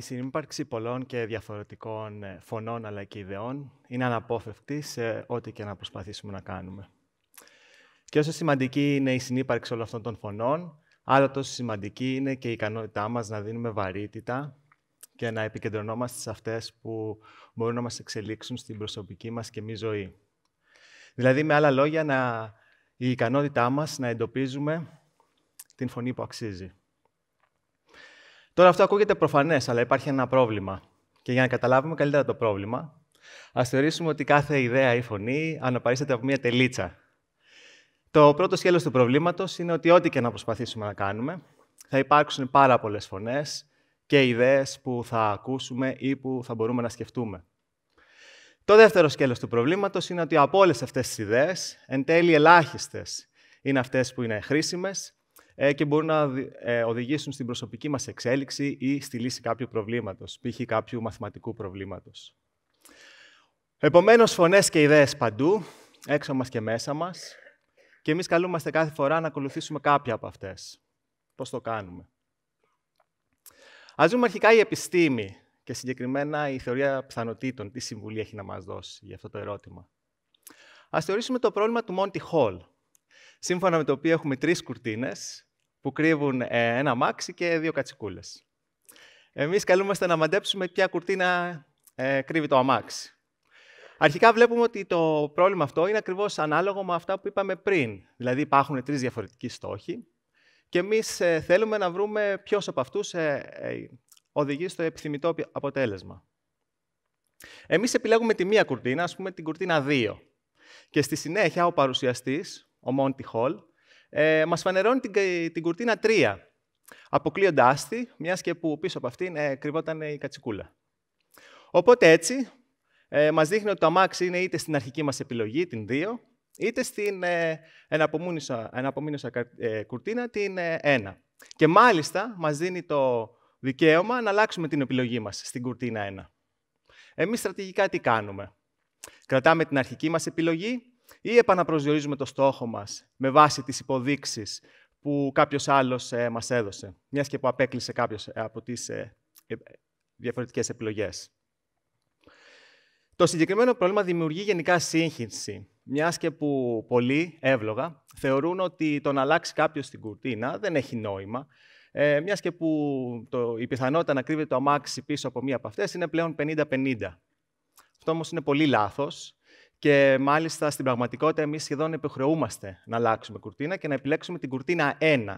η συνύπαρξη πολλών και διαφορετικών ε, φωνών αλλά και ιδεών είναι αναπόφευκτη σε ό,τι και να προσπαθήσουμε να κάνουμε. Και όσο σημαντική είναι η συνύπαρξη όλων αυτών των φωνών, άλλο τόσο σημαντική είναι και η ικανότητά μας να δίνουμε βαρύτητα και να επικεντρωνόμαστε σε αυτές που μπορούν να μας εξελίξουν στην προσωπική μας και μη ζωή. Δηλαδή, με άλλα λόγια, να... η ικανότητά μας να εντοπίζουμε την φωνή που αξίζει. Τώρα αυτό ακούγεται προφανές, αλλά υπάρχει ένα πρόβλημα. Και για να καταλάβουμε καλύτερα το πρόβλημα, ας θεωρήσουμε ότι κάθε ιδέα ή φωνή αναπαρίσταται από μια τελίτσα. Το πρώτο σκέλος του προβλήματος είναι ότι ό,τι και να προσπαθήσουμε να κάνουμε, θα υπάρξουν πάρα πολλές φωνές και ιδέες που θα ακούσουμε ή που θα μπορούμε να σκεφτούμε. Το δεύτερο σκέλος του προβλήματος είναι ότι από όλες αυτές τις ιδέες, εν τέλει ελάχιστες είναι αυτές που είναι χρήσιμες ε, και μπορούν να ε, οδηγήσουν στην προσωπική μας εξέλιξη ή στη λύση κάποιου προβλήματος, π.χ. κάποιου μαθηματικού προβλήματος. Επομένως, φωνές και ιδέες παντού, έξω μας και μέσα μας, και εμείς καλούμαστε κάθε φορά να ακολουθήσουμε κάποια από αυτές. Πώς το κάνουμε. Ας δούμε αρχικά η επιστήμη και συγκεκριμένα η θεωρία πιθανότητων. Τι συμβουλή έχει να μας δώσει για αυτό το ερώτημα. Ας θεωρήσουμε το πρόβλημα του Monty Hall, σύμφωνα με το οποίο έχουμε τρεις κουρτίνες που κρύβουν ε, ένα μάξι και δύο κατσικούλες. Εμείς καλούμαστε να μαντέψουμε ποια κουρτίνα ε, κρύβει το αμάξι. Αρχικά βλέπουμε ότι το πρόβλημα αυτό είναι ακριβώς ανάλογο με αυτά που είπαμε πριν. Δηλαδή υπάρχουν τρεις διαφορετικοί στόχοι και εμείς ε, θέλουμε να βρούμε ποιος από αυτούς ε, οδηγεί στο επιθυμητό αποτέλεσμα. Εμείς επιλέγουμε τη μία κουρτίνα, ας πούμε την κουρτίνα 2. Και στη συνέχεια ο παρουσιαστής ο Μόντι Χολ, ε, μας φανερώνει την, την κουρτίνα 3, αποκλείοντάς τη, μιας και που πίσω από αυτήν ε, κρυβόταν η κατσικούλα. Οπότε έτσι, ε, μας δείχνει ότι το αμάξι είναι είτε στην αρχική μας επιλογή, την 2, είτε στην ε, ε, κουρτίνα, την 1. Ε, και μάλιστα μας δίνει το δικαίωμα να αλλάξουμε την επιλογή μας στην κουρτίνα 1. Εμείς στρατηγικά τι κάνουμε. Κρατάμε την αρχική μας επιλογή ή επαναπροσδιορίζουμε το στόχο μας με βάση τις υποδείξεις που κάποιος άλλος ε, μας έδωσε, μιας και που απέκλεισε κάποιος ε, από τις ε, ε, διαφορετικές επιλογές. Το συγκεκριμένο πρόβλημα δημιουργεί γενικά σύγχυση, μιας και που πολλοί, εύλογα, θεωρούν ότι το να αλλάξει κάποιος την κουρτίνα δεν έχει νόημα, ε, μιας και που το, η πιθανότητα να κρύβεται το αμάξι πίσω από μία από αυτές είναι πλέον 50-50. Αυτό όμως είναι πολύ λάθος, και μάλιστα στην πραγματικότητα εμείς σχεδόν επιχρεούμαστε να αλλάξουμε κουρτίνα και να επιλέξουμε την κουρτίνα 1.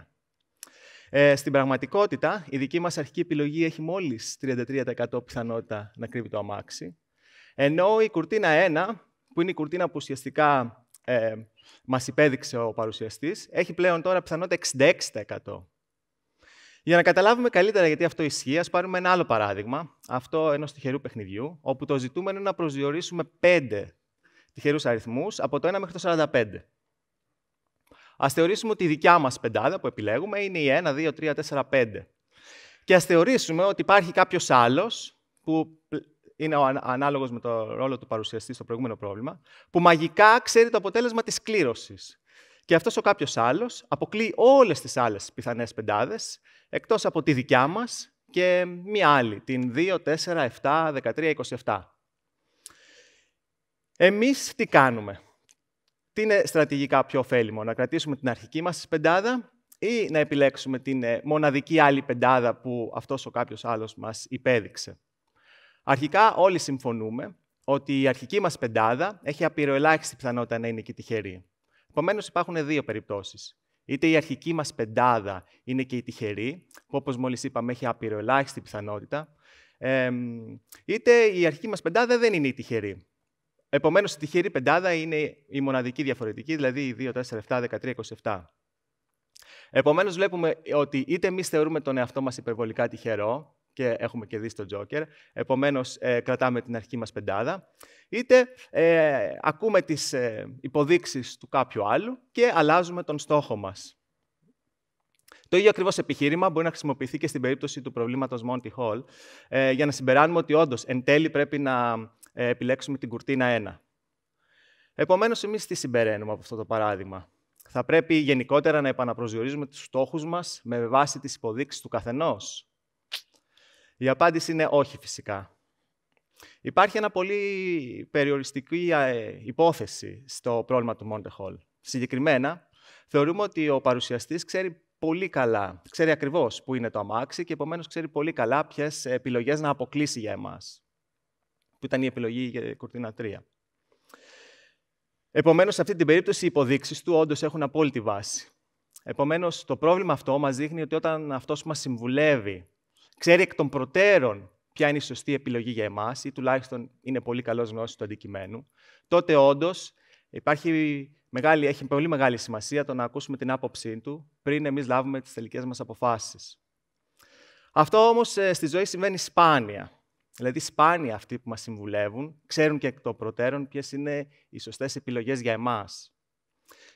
Ε, στην πραγματικότητα, η δική μας αρχική επιλογή έχει μόλις 33% πιθανότητα να κρύβει το αμάξι. Ενώ η κουρτίνα 1, που είναι η κουρτίνα που ουσιαστικά ε, μας υπέδειξε ο παρουσιαστής, έχει πλέον τώρα πιθανότητα 66%. Για να καταλάβουμε καλύτερα γιατί αυτό ισχύει, ας πάρουμε ένα άλλο παράδειγμα, αυτό ενός τυχερού παιχνιδιού, όπου το ζητούμενο είναι να προσδιορίσουμε πέντε τυχερούς αριθμούς, από το 1 μέχρι το 45. Ας θεωρήσουμε ότι η δικιά μας πεντάδα που επιλέγουμε είναι η 1, 2, 3, 4, 5. Και ας θεωρήσουμε ότι υπάρχει κάποιος άλλος που είναι ο ανάλογος με το ρόλο του παρουσιαστή στο προηγούμενο πρόβλημα, που μαγικά ξέρει το αποτέλεσμα της κλήρωσης. Και αυτός ο κάποιος άλλος αποκλεί όλες τις άλλες πιθανές πεντάδες, εκτός από τη δικιά μας και μία άλλη, την 2, 4, 7, 13, 27. Εμείς τι κάνουμε. Τι είναι στρατηγικά πιο ωφέλιμο, να κρατήσουμε την αρχική μας πεντάδα ή να επιλέξουμε την ε, μοναδική άλλη πεντάδα που αυτός ο κάποιος άλλος μας υπέδειξε. Αρχικά όλοι συμφωνούμε ότι η αρχική μας πεντάδα έχει απειροελάχιστη πιθανότητα να είναι και τυχερή. Επομένως, υπάρχουν δύο περιπτώσεις. Είτε η αρχική μας πεντάδα είναι και η τυχερή, που όπως μόλις είπαμε έχει απειροελάχιστη πιθανότητα, είτε η αρχική μας πεντάδα δεν είναι η τυχερή. Επομένως, η τυχερή πεντάδα είναι η μοναδική διαφορετική, δηλαδή 2, 4, 7, 13, 27. Επομένως, βλέπουμε ότι είτε εμείς θεωρούμε τον εαυτό μας υπερβολικά τυχερό και έχουμε και δει στον Τζόκερ, επομένως ε, κρατάμε την αρχή μας πεντάδα, είτε ε, ακούμε τις ε, υποδείξεις του κάποιου άλλου και αλλάζουμε τον στόχο μας. Το ίδιο ακριβώς επιχείρημα μπορεί να χρησιμοποιηθεί και στην περίπτωση του προβλήματος Monty Hall, ε, για να συμπεράνουμε ότι όντως εν τέλει πρέπει να ε, επιλέξουμε την κουρτίνα 1. Επομένως, εμείς τι συμπεραίνουμε από αυτό το παράδειγμα. Θα πρέπει γενικότερα να επαναπροσδιορίζουμε τους στόχους μας με βάση τις υποδείξεις του καθενός. Η απάντηση είναι όχι φυσικά. Υπάρχει ένα πολύ περιοριστική ε, υπόθεση στο πρόβλημα του Μόντεχολ. Συγκεκριμένα, θεωρούμε ότι ο παρουσιαστής ξέρει πολύ καλά, ξέρει ακριβώς που είναι το αμάξι και επομένως ξέρει πολύ καλά ποιες επιλογές να αποκλείσει για εμάς που ήταν η επιλογή για κορτίνα 3. Επομένως, σε αυτή την περίπτωση οι υποδείξεις του όντως έχουν απόλυτη βάση. Επομένως, το πρόβλημα αυτό μας δείχνει ότι όταν αυτός που μας συμβουλεύει ξέρει εκ των προτέρων ποια είναι η σωστή επιλογή για εμάς, ή τουλάχιστον είναι πολύ καλός γνώσης του αντικειμένου, τότε όντως υπάρχει μεγάλη, έχει πολύ μεγάλη σημασία το να ακούσουμε την άποψή του πριν εμείς λάβουμε τις τελικές μας αποφάσεις. Αυτό όμως ε, στη ζωή συμβαίνει σπάνια. Δηλαδή, σπάνια αυτοί που μας συμβουλεύουν ξέρουν και εκ των προτέρων ποιες είναι οι σωστές επιλογές για εμάς.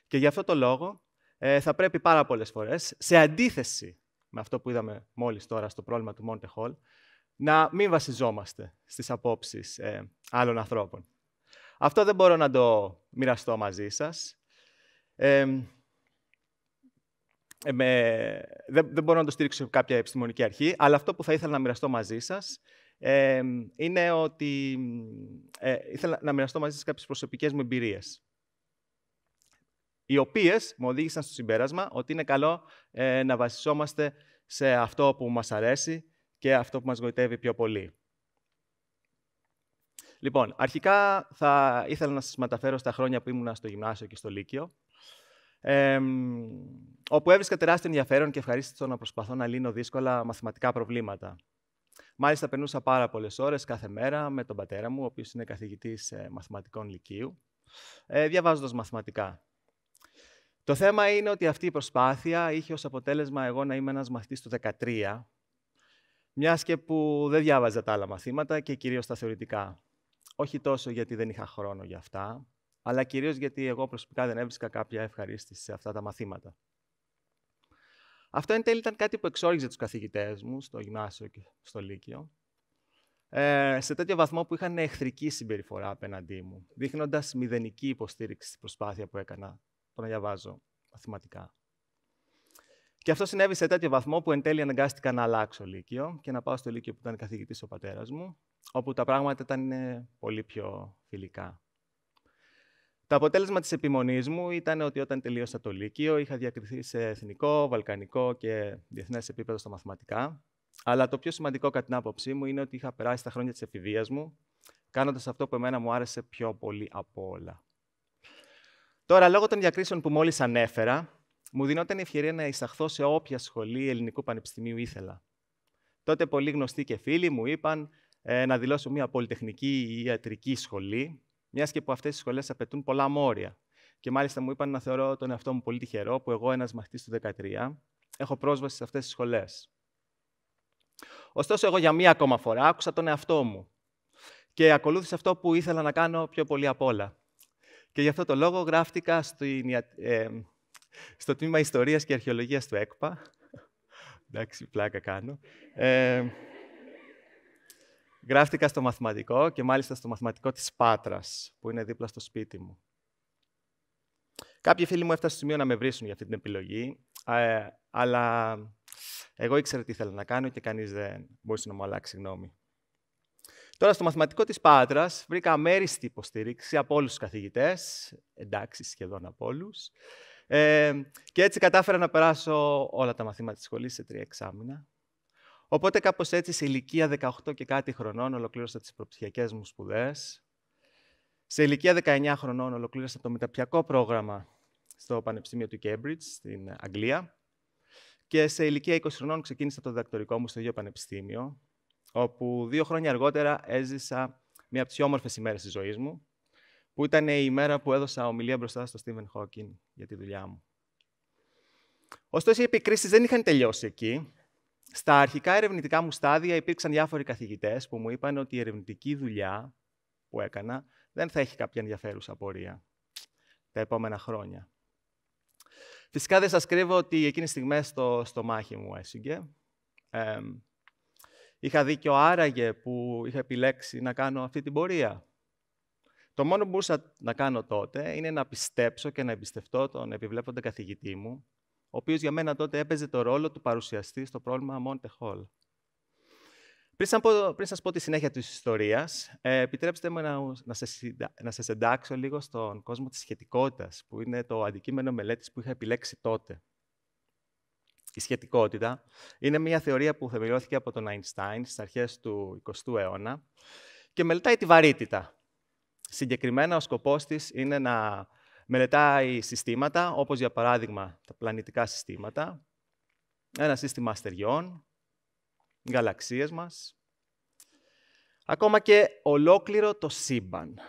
Και γι' αυτό το λόγο ε, θα πρέπει πάρα πολλές φορές, σε αντίθεση με αυτό που είδαμε μόλις τώρα στο πρόβλημα του Μόντε Χολ, να μην βασιζόμαστε στις απόψεις ε, άλλων ανθρώπων. Αυτό δεν μπορώ να το μοιραστώ μαζί σας. Ε, με, δεν, δεν μπορώ να το στήριξω σε κάποια επιστημονική αρχή, αλλά αυτό που θα ήθελα να μοιραστώ μαζί σας είναι ότι ε, ήθελα να μοιραστώ μαζί σας κάποιες προσωπικές μου εμπειρίες, οι οποίες μου οδήγησαν στο συμπέρασμα ότι είναι καλό ε, να βασισόμαστε σε αυτό που μας αρέσει και αυτό που μας γοητεύει πιο πολύ. Λοιπόν, αρχικά θα ήθελα να σας μεταφέρω στα χρόνια που ήμουν στο γυμνάσιο και στο Λύκειο, ε, όπου έβρισκα τεράστιο ενδιαφέρον και ευχαρίστητο να προσπαθώ να λύνω δύσκολα μαθηματικά προβλήματα. Μάλιστα, περνούσα πάρα πολλές ώρες κάθε μέρα με τον πατέρα μου, ο οποίος είναι καθηγητής ε, μαθηματικών λυκείου, ε, διαβάζοντας μαθηματικά. Το θέμα είναι ότι αυτή η προσπάθεια είχε ως αποτέλεσμα εγώ να είμαι ένας μαθητής του 13, Μιας και που δεν διάβαζα τα άλλα μαθήματα και κυρίως τα θεωρητικά. Όχι τόσο γιατί δεν είχα χρόνο για αυτά, αλλά κυρίως γιατί εγώ προσωπικά δεν έβρισκα κάποια ευχαρίστηση σε αυτά τα μαθήματα. Αυτό εν τέλει ήταν κάτι που εξόριζε τους καθηγητές μου στο γυμνάσιο και στο Λύκειο. Ε, σε τέτοιο βαθμό που είχαν εχθρική συμπεριφορά απέναντί μου, δείχνοντας μηδενική υποστήριξη στην προσπάθεια που έκανα το να διαβάζω μαθηματικά. Και αυτό συνέβη σε τέτοιο βαθμό που εν τέλει αναγκάστηκα να αλλάξω Λύκειο και να πάω στο Λύκειο που ήταν καθηγητής ο πατέρας μου, όπου τα πράγματα ήταν ε, πολύ πιο φιλικά. Το αποτέλεσμα της επιμονής μου ήταν ότι όταν τελείωσα το Λύκειο είχα διακριθεί σε εθνικό, βαλκανικό και διεθνές επίπεδο στα μαθηματικά. Αλλά το πιο σημαντικό κατά την άποψή μου είναι ότι είχα περάσει τα χρόνια της εφηβείας μου, κάνοντας αυτό που εμένα μου άρεσε πιο πολύ από όλα. Τώρα, λόγω των διακρίσεων που μόλις ανέφερα, μου δινόταν η ευκαιρία να εισαχθώ σε όποια σχολή ελληνικού πανεπιστημίου ήθελα. Τότε πολλοί γνωστοί και φίλοι μου είπαν ε, να δηλώσω μια πολυτεχνική ή ιατρική σχολή, μιας και που αυτές οι σχολές απαιτούν πολλά μόρια. Και μάλιστα μου είπαν να θεωρώ τον εαυτό μου πολύ τυχερό που εγώ, ένας μαθητής του 13, έχω πρόσβαση σε αυτές τις σχολές. Ωστόσο, εγώ για μία ακόμα φορά άκουσα τον εαυτό μου και ακολούθησα αυτό που ήθελα να κάνω πιο πολύ απ' όλα. Και γι' αυτό το λόγο γράφτηκα ε, στο τμήμα Ιστορίας και Αρχαιολογίας του ΕΚΠΑ. Εντάξει, πλάκα κάνω. Ε, Γράφτηκα στο μαθηματικό και μάλιστα στο μαθηματικό της Πάτρας, που είναι δίπλα στο σπίτι μου. Κάποιοι φίλοι μου έφτασαν στο σημείο να με βρήσουν για αυτή την επιλογή, ε, αλλά εγώ ήξερα τι ήθελα να κάνω και κανείς δεν μπορούσε να μου αλλάξει γνώμη. Τώρα, στο μαθηματικό της Πάτρας, βρήκα αμέριστη υποστήριξη από όλους τους καθηγητές, εντάξει, σχεδόν από όλους, ε, και έτσι κατάφερα να περάσω όλα τα μαθήματα της σχολής σε τρία εξάμεινα. Οπότε κάπως έτσι σε ηλικία 18 και κάτι χρονών ολοκλήρωσα τις προψυχιακές μου σπουδές. Σε ηλικία 19 χρονών ολοκλήρωσα το μεταπτυχιακό πρόγραμμα στο Πανεπιστήμιο του Cambridge στην Αγγλία. Και σε ηλικία 20 χρονών ξεκίνησα το διδακτορικό μου στο ίδιο Πανεπιστήμιο, όπου δύο χρόνια αργότερα έζησα μία από τις όμορφες ημέρες της ζωής μου, που ήταν η ημέρα που έδωσα ομιλία μπροστά στο Στίβεν Hawking για τη δουλειά μου. Ωστόσο, οι επικρίσεις δεν είχαν τελειώσει εκεί. Στα αρχικά ερευνητικά μου στάδια υπήρξαν διάφοροι καθηγητές που μου είπαν ότι η ερευνητική δουλειά που έκανα δεν θα έχει κάποια ενδιαφέρουσα πορεία τα επόμενα χρόνια. Φυσικά δεν σας κρύβω ότι εκείνες τις στιγμές στο στομάχι μου έσυγε. δει είχα ο άραγε που είχα επιλέξει να κάνω αυτή την πορεία. Το μόνο που μπορούσα να κάνω τότε είναι να πιστέψω και να εμπιστευτώ τον επιβλέποντα καθηγητή μου ο οποίος για μένα τότε έπαιζε το ρόλο του παρουσιαστή στο πρόβλημα Monte Hall. Πριν σας πω, τη συνέχεια της ιστορίας, ε, επιτρέψτε μου να, να, σας, να σας εντάξω λίγο στον κόσμο της σχετικότητας, που είναι το αντικείμενο μελέτης που είχα επιλέξει τότε. Η σχετικότητα είναι μια θεωρία που θεμελιώθηκε από τον Αϊνστάιν στις αρχές του 20ου αιώνα και μελετάει τη βαρύτητα. Συγκεκριμένα, ο σκοπός της είναι να Μελετάει συστήματα, όπως για παράδειγμα τα πλανητικά συστήματα, ένα σύστημα αστεριών, γαλαξίες μας, ακόμα και ολόκληρο το σύμπαν.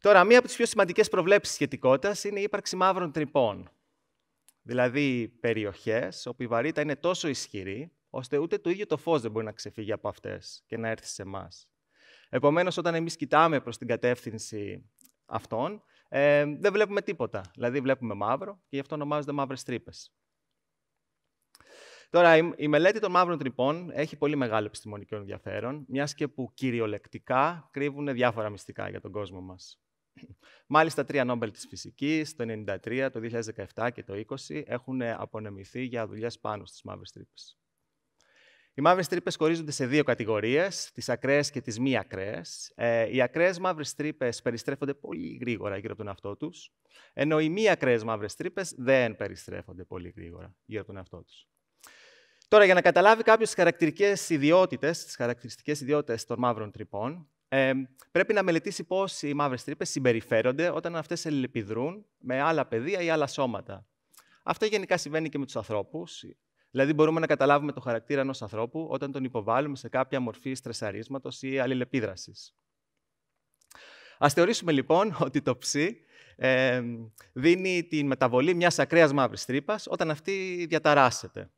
Τώρα, μία από τις πιο σημαντικές προβλέψεις σχετικότητας είναι η ύπαρξη μαύρων τρυπών. Δηλαδή, περιοχές όπου η βαρύτητα είναι τόσο ισχυρή, ώστε ούτε το ίδιο το φως δεν μπορεί να ξεφύγει από αυτές και να έρθει σε εμάς. Επομένως, όταν εμείς κοιτάμε προς την κατεύθυνση αυτών, ε, δεν βλέπουμε τίποτα. Δηλαδή, βλέπουμε μαύρο και γι' αυτό ονομάζονται μαύρες τρύπες. Τώρα, η μελέτη των μαύρων τρυπών έχει πολύ μεγάλο επιστημονικό ενδιαφέρον, μιας και που κυριολεκτικά κρύβουν διάφορα μυστικά για τον κόσμο μας. Μάλιστα, τρία Νόμπελ της Φυσικής, το 1993, το 2017 και το 2020, έχουν απονεμηθεί για δουλειές πάνω στις μαύρες τρύπες. Οι μαύρες τρύπες χωρίζονται σε δύο κατηγορίες, τις ακραίες και τις μη ακραίες. Ε, οι ακραίες μαύρες τρύπες περιστρέφονται πολύ γρήγορα γύρω από τον εαυτό τους, ενώ οι μη ακραίες μαύρες τρύπες δεν περιστρέφονται πολύ γρήγορα γύρω από τον εαυτό τους. Τώρα, για να καταλάβει κάποιος τις χαρακτηριστικέ ιδιότητε χαρακτηριστικές ιδιότητες των μαύρων τρυπών, ε, πρέπει να μελετήσει πώς οι μαύρες τρύπες συμπεριφέρονται όταν αυτές ελληπιδρούν με άλλα πεδία ή άλλα σώματα. Αυτό γενικά συμβαίνει και με τους ανθρώπους. Δηλαδή, μπορούμε να καταλάβουμε το χαρακτήρα ενός ανθρώπου όταν τον υποβάλλουμε σε κάποια μορφή στρεσαρίσματος ή αλληλεπίδρασης. Ας θεωρήσουμε λοιπόν ότι το ψ ε, δίνει τη μεταβολή μιας ακραίας μαύρης τρύπας όταν αυτή διαταράσσεται.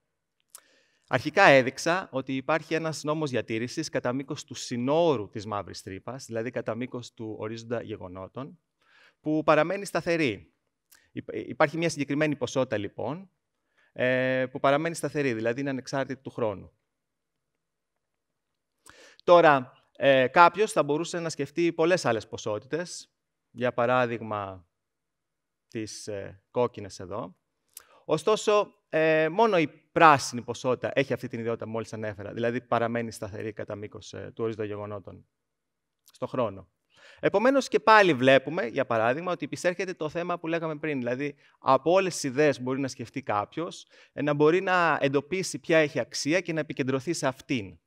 Αρχικά έδειξα ότι υπάρχει ένας νόμος διατήρησης κατά μήκος του συνόρου της μαύρης τρύπας, δηλαδή κατά μήκος του ορίζοντα γεγονότων, που παραμένει σταθερή. Ε, υπάρχει μια συγκεκριμένη ποσότητα λοιπόν, ε, που παραμένει σταθερή, δηλαδή είναι ανεξάρτητη του χρόνου. Τώρα, ε, κάποιος θα μπορούσε να σκεφτεί πολλές άλλες ποσότητες, για παράδειγμα τις ε, κόκκινες εδώ. Ωστόσο, ε, μόνο η πράσινη ποσότητα έχει αυτή την ιδιότητα που μόλις ανέφερα, δηλαδή παραμένει σταθερή κατά μήκος ε, του ορίζοντα γεγονότων στον χρόνο. Επομένως και πάλι βλέπουμε, για παράδειγμα, ότι επισέρχεται το θέμα που λέγαμε πριν. Δηλαδή, από όλες τις ιδέες μπορεί να σκεφτεί κάποιος, ε, να μπορεί να εντοπίσει ποια έχει αξία και να επικεντρωθεί σε αυτήν.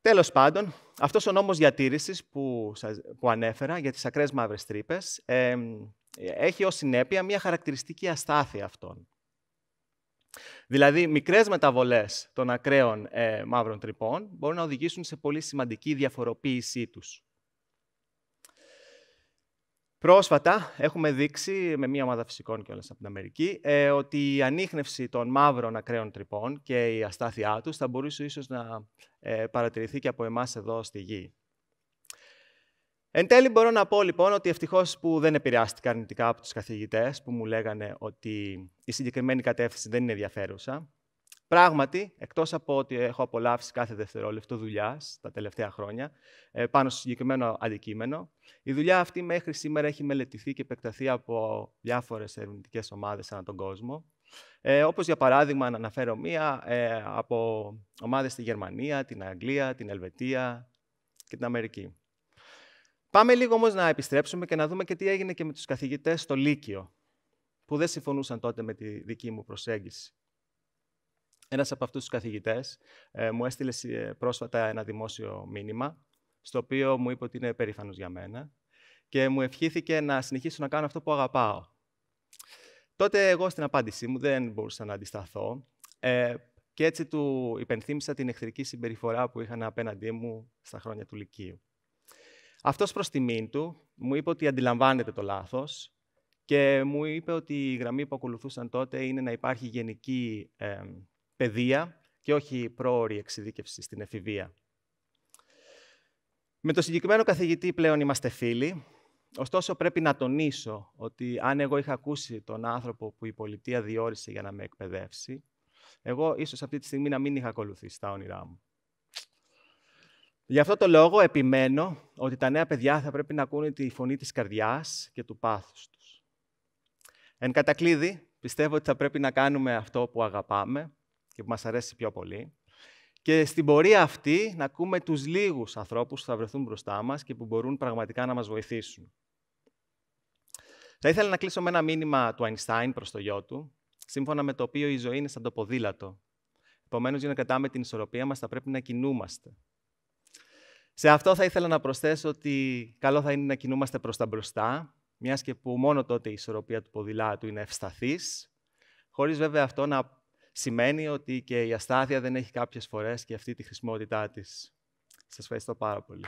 Τέλος πάντων, αυτός ο νόμος διατήρησης που, που ανέφερα για τις ακραίες μαύρες τρύπες ε, έχει ως συνέπεια μια χαρακτηριστική αστάθεια αυτών. Δηλαδή, μικρές μεταβολές των ακραίων ε, μαύρων τρυπών μπορούν να οδηγήσουν σε πολύ σημαντική διαφοροποίησή τους. Πρόσφατα έχουμε δείξει, με μία ομάδα φυσικών και όλες από την Αμερική, ε, ότι η ανείχνευση των μαύρων ακραίων τρυπών και η αστάθειά τους θα μπορούσε ίσως να ε, παρατηρηθεί και από εμάς εδώ στη Γη. Εν τέλει μπορώ να πω λοιπόν ότι ευτυχώς που δεν επηρεάστηκα αρνητικά από τους καθηγητές, που μου λέγανε ότι η συγκεκριμένη κατεύθυνση δεν είναι ενδιαφέρουσα. Πράγματι, εκτός από ότι έχω απολαύσει κάθε δευτερόλεπτο δουλειάς τα τελευταία χρόνια ε, πάνω στο συγκεκριμένο αντικείμενο, η δουλειά αυτή μέχρι σήμερα έχει μελετηθεί και επεκταθεί από διάφορες ερευνητικές ομάδες ανά τον κόσμο. Ε, όπως για παράδειγμα, να αναφέρω μία ε, από ομάδες στη Γερμανία, την Αγγλία, την Ελβετία και την Αμερική. Πάμε λίγο όμως να επιστρέψουμε και να δούμε και τι έγινε και με τους καθηγητές στο Λύκειο, που δεν συμφωνούσαν τότε με τη δική μου προσέγγιση. Ένας από αυτούς τους καθηγητές ε, μου έστειλε ε, πρόσφατα ένα δημόσιο μήνυμα, στο οποίο μου είπε ότι είναι περήφανος για μένα και μου ευχήθηκε να συνεχίσω να κάνω αυτό που αγαπάω. Τότε εγώ στην απάντησή μου δεν μπορούσα να αντισταθώ ε, και έτσι του υπενθύμησα την εχθρική συμπεριφορά που είχαν απέναντί μου στα χρόνια του Λυκείου. Αυτός προς τιμήν του μου είπε ότι αντιλαμβάνεται το λάθος και μου είπε ότι η γραμμή που ακολουθούσαν τότε είναι να υπάρχει γενική ε, παιδεία και όχι πρόορη εξειδίκευση στην εφηβεία. Με το συγκεκριμένο καθηγητή πλέον είμαστε φίλοι. Ωστόσο, πρέπει να τονίσω ότι αν εγώ είχα ακούσει τον άνθρωπο που η πολιτεία διόρισε για να με εκπαιδεύσει, εγώ ίσως αυτή τη στιγμή να μην είχα ακολουθήσει τα όνειρά μου. Γι' αυτό το λόγο επιμένω ότι τα νέα παιδιά θα πρέπει να ακούνε τη φωνή της καρδιάς και του πάθους τους. Εν κατακλείδη, πιστεύω ότι θα πρέπει να κάνουμε αυτό που αγαπάμε και που μας αρέσει πιο πολύ και στην πορεία αυτή να ακούμε τους λίγους ανθρώπους που θα βρεθούν μπροστά μας και που μπορούν πραγματικά να μας βοηθήσουν. Θα ήθελα να κλείσω με ένα μήνυμα του Αϊνστάιν προς το γιο του, σύμφωνα με το οποίο η ζωή είναι σαν το ποδήλατο. Επομένως, για να κρατάμε την ισορροπία μας, θα πρέπει να κινούμαστε. Σε αυτό θα ήθελα να προσθέσω ότι καλό θα είναι να κινούμαστε προς τα μπροστά, μιας και που μόνο τότε η ισορροπία του ποδηλάτου είναι ευσταθής, χωρίς βέβαια αυτό να σημαίνει ότι και η αστάθεια δεν έχει κάποιες φορές και αυτή τη χρησιμότητά της. Σας ευχαριστώ πάρα πολύ.